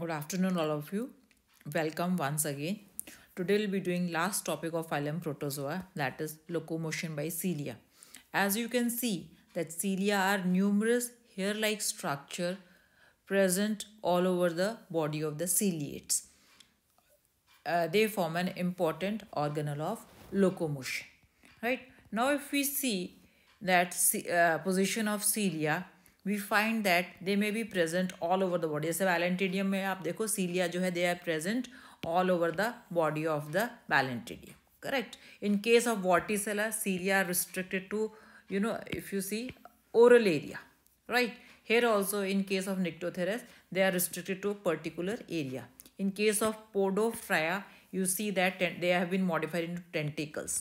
good afternoon all of you welcome once again today we'll be doing last topic of phylum protozoa that is locomotion by cilia as you can see that cilia are numerous hair like structure present all over the body of the ciliates uh, they form an important organelle of locomotion right now if we see that uh, position of cilia we find that they may be present all over the body जैसे Balantidium में आप देखो सीलिया जो they are present all over the body of the Balantidium correct in case of vorticella cilia are restricted to you know if you see oral area right here also in case of nyctotheres they are restricted to a particular area in case of podophrya you see that they have been modified into tentacles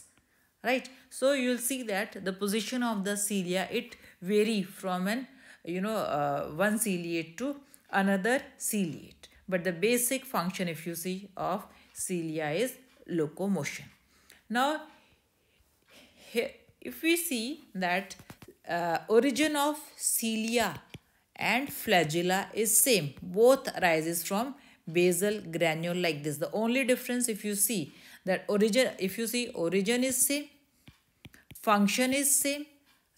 right so you'll see that the position of the cilia it vary from an you know, uh, one ciliate to another ciliate. But the basic function, if you see, of cilia is locomotion. Now, if we see that uh, origin of cilia and flagella is same. Both arises from basal granule like this. The only difference if you see that origin, if you see origin is same, function is same,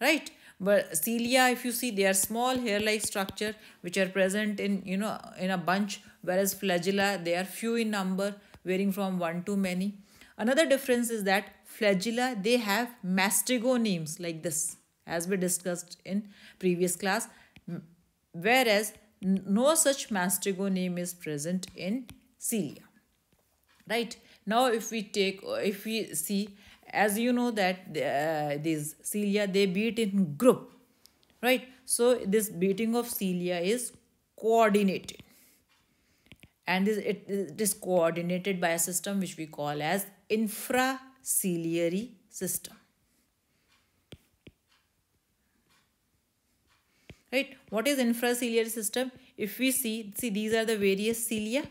right? But cilia, if you see, they are small hair-like structure which are present in, you know, in a bunch, whereas flagella, they are few in number, varying from one to many. Another difference is that flagella, they have mastigonemes like this, as we discussed in previous class, whereas no such mastigoneme is present in cilia. Right? Now, if we take, if we see as you know that uh, these cilia they beat in group right so this beating of cilia is coordinated and this it, it is coordinated by a system which we call as infraciliary system right what is infraciliary system if we see see these are the various cilia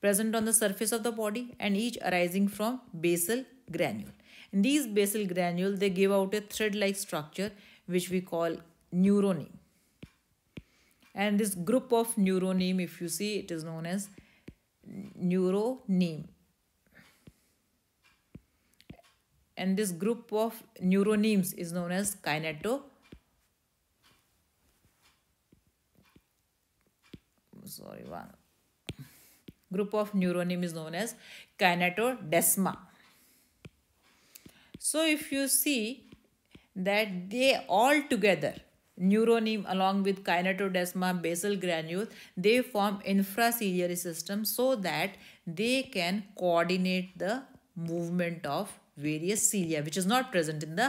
present on the surface of the body and each arising from basal granule in these basal granules, they give out a thread-like structure which we call neuroneme. And this group of neuroneme, if you see, it is known as neuroneme. And this group of neuronemes is known as kineto. Sorry, one group of neuroneme is known as kinetodesma. So if you see that they all together neuroneme along with kinetodesma, basal granules, they form infraciliary system so that they can coordinate the movement of various cilia which is not present in the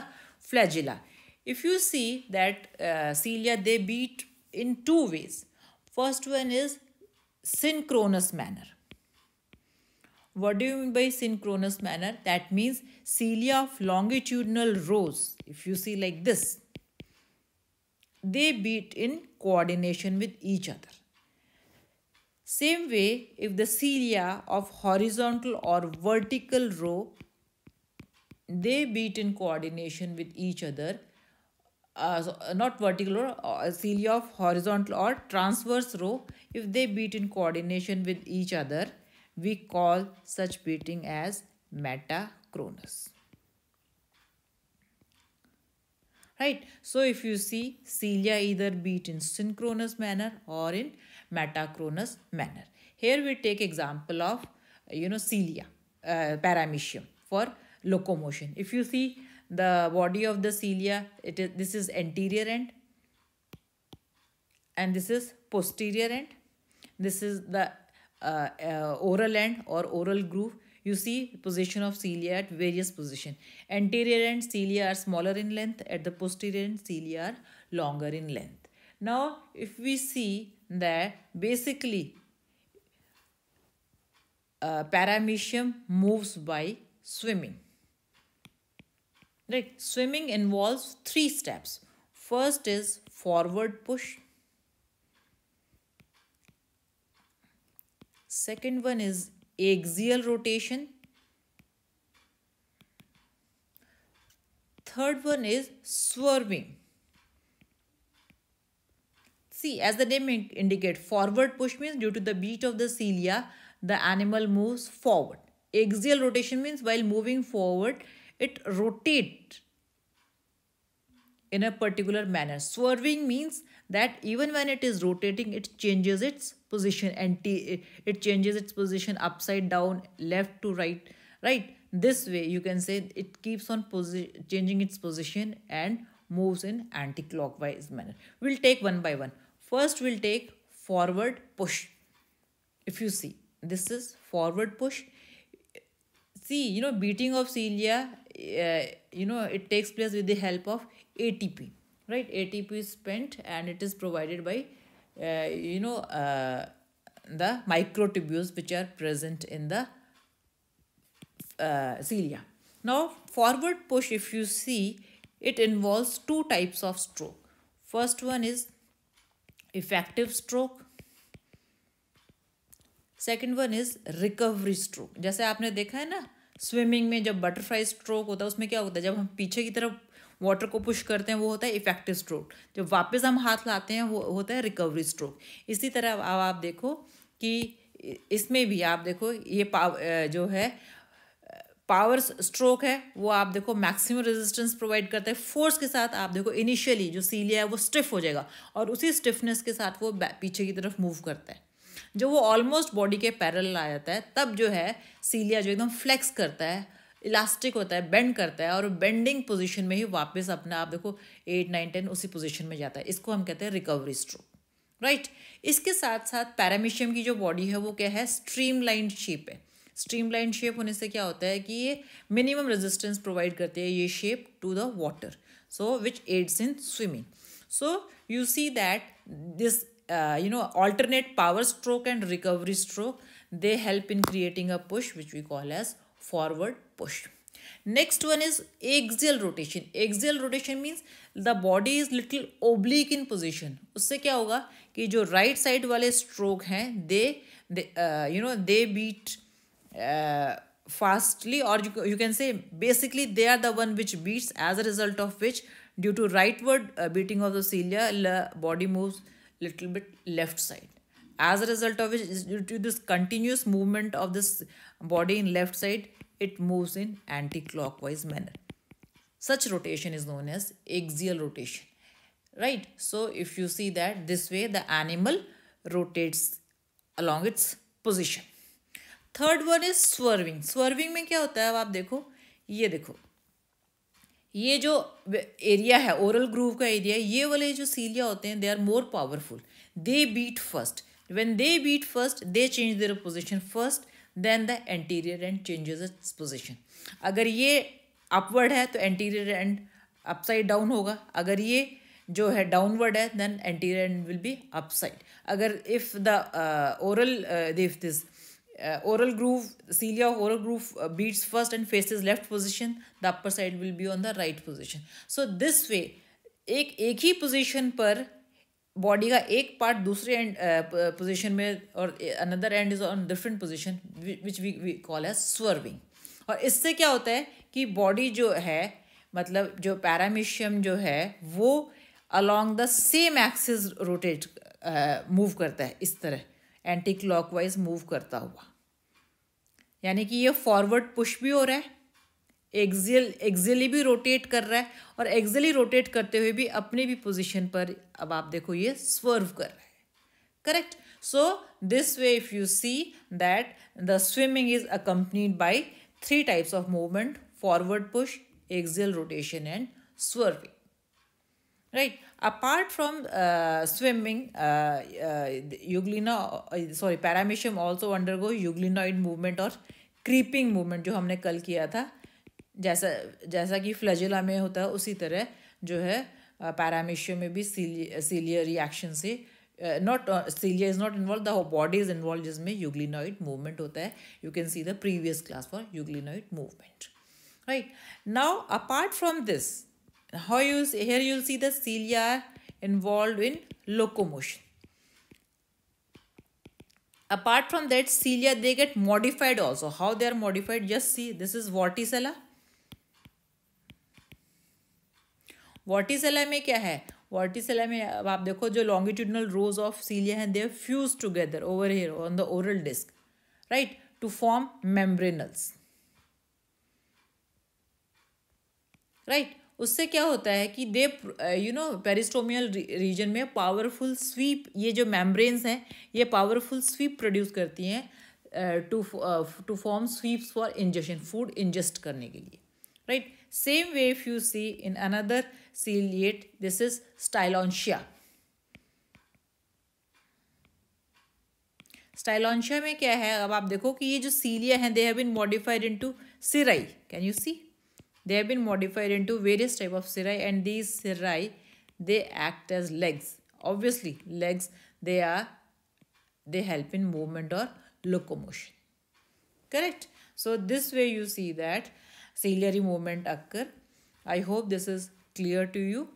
flagella. If you see that uh, cilia they beat in two ways. First one is synchronous manner what do you mean by synchronous manner? That means cilia of longitudinal rows, if you see like this, they beat in coordination with each other. Same way, if the cilia of horizontal or vertical row, they beat in coordination with each other, uh, so, uh, not vertical or uh, cilia of horizontal or transverse row, if they beat in coordination with each other, we call such beating as metachronous. Right. So if you see cilia either beat in synchronous manner or in metachronous manner. Here we take example of you know cilia, uh, paramecium for locomotion. If you see the body of the cilia, it is this is anterior end and this is posterior end. This is the uh, uh, oral end or oral groove you see position of cilia at various position anterior end cilia are smaller in length at the posterior end cilia are longer in length now if we see that basically uh, paramecium moves by swimming right swimming involves three steps first is forward push Second one is axial rotation. Third one is swerving. See, as the name indicate, forward push means due to the beat of the cilia, the animal moves forward. Axial rotation means while moving forward, it rotates in a particular manner. Swerving means that even when it is rotating, it changes its position and t it changes its position upside down left to right right this way you can say it keeps on changing its position and moves in anti-clockwise manner we'll take one by one first we'll take forward push if you see this is forward push see you know beating of cilia uh, you know it takes place with the help of atp right atp is spent and it is provided by uh, you know uh, the microtubules which are present in the uh, cilia. Now forward push if you see it involves two types of stroke. First one is effective stroke. Second one is recovery stroke जैसे आपने देखा है ना swimming में जब butterfly stroke होता है उसमें क्या होता है जब हम पीछे की तरफ वाटर को पुश करते हैं वो होता है इफेक्टिव स्ट्रोक जब वापस हम हाथ लाते हैं वो होता है रिकवरी स्ट्रोक इसी तरह अब आप देखो कि इसमें भी आप देखो ये पाव जो है पावर स्ट्रोक है वो आप देखो मैक्सिमम रेजिस्टेंस प्रोवाइड करता है फोर्स के साथ आप देखो इनिशियली जो सीलिया है वो स्टिफ हो जाएगा और उसी स्टिफनेस के साथ वो पीछे की तरफ मूव करता है जब वो ऑलमोस्ट बॉडी के पैरल आ जाता है तब जो है सीलिया जो एकदम फ्लेक्स करता है इलास्टिक होता है बेंड करता है और बेंडिंग पोजीशन में ही वापस अपना आप देखो एट नाइन टेन उसी पोजीशन में जाता है इसको हम कहते हैं रिकवरी स्ट्रोक राइट इसके साथ साथ पैरामीशियम की जो बॉडी है वो क्या है स्ट्रीम शेप है स्ट्रीम शेप होने से क्या होता है कि ये मिनिमम रेजिस्टेंस प्रोवाइड करती है ये shape to the water so which aids in swimming so you see that this you know alternate power stroke and recovery stroke they help in creating a push which we call as forward push next one is axial rotation axial rotation means the body is little oblique in position usse kya hoga ki jo right side wale stroke hain they they uh, you know they beat uh, fastly or you, you can say basically they are the one which beats as a result of which due to rightward uh, beating of the cilia the body moves little bit left side as a result of which due to this continuous movement of this body in left side it moves in anti-clockwise manner. Such rotation is known as axial rotation. Right? So if you see that this way the animal rotates along its position. Third one is swerving. Swerving में क्या होता है अब आप देखो ये देखो ये जो एरिया है ओरल ग्रूव का एरिया ये वाले जो सीलिया होते हैं they are more powerful they beat first when they beat first they change their position first then the anterior end changes its position अगर ये अपवर्ड है तो एंटीरियर एंड अपसाइड डाउन होगा अगर ये जो है डाउनवर्ड है then anterior end will be upside अगर if the oral if this oral groove cilia of oral groove beats first and face is left position the upper side will be on the right position so this way एक एक ही position पर body का एक part दूसरे and position में और another end is on different position which we we call as swerving और इससे क्या होता है कि बॉडी जो है मतलब जो पैरामिशियम जो है वो along the same axis rotate move करता है इस तरह एंटी क्लॉकवाइज मूव करता हुआ यानी कि ये फॉरवर्ड पुश भी हो रहा है एक्जियल एक्जियली भी रोटेट कर रहा है और एक्जली रोटेट करते हुए भी अपनी भी पोजिशन पर अब आप देखो ये स्वर्व कर रहा है correct so this way if you see that the swimming is accompanied by three types of movement forward push axial rotation and swerving right apart from swimming euglena sorry paramecium also undergo euglenoid movement और creeping movement जो हमने कल किया था जैसा जैसा कि flagella में होता है उसी तरह जो है पैरामिशियो में भी सीलिय सीलियर रिएक्शन से not cilia is not involve the body is involve जिसमें यूग्लिनॉइड मूवमेंट होता है you can see the previous class for euglenoid movement right now apart from this how you here you see the cilia involve in locomotion apart from that cilia they get modified also how they are modified just see this is vorticella vorticella में क्या है वर्टिसेला में अब आप देखो जो longitudinal rose of cilia हैं they fuse together over here on the oral disc right to form membranelles right उससे क्या होता है कि they you know peristomial region में पावरफुल स्वीप ये जो मेम्ब्रेन्स हैं ये पावरफुल स्वीप प्रोड्यूस करती हैं to to form sweeps for ingestion food ingest करने के लिए right? Same way if you see in another ciliate, this is stylonchia. Stylonchia mein kya hai? Ab aap dekho ki ye cilia hai, they have been modified into cirri. Can you see? They have been modified into various type of cirri, and these cirri they act as legs. Obviously, legs, they are, they help in movement or locomotion. Correct? So, this way you see that ciliary movement occur. I hope this is clear to you.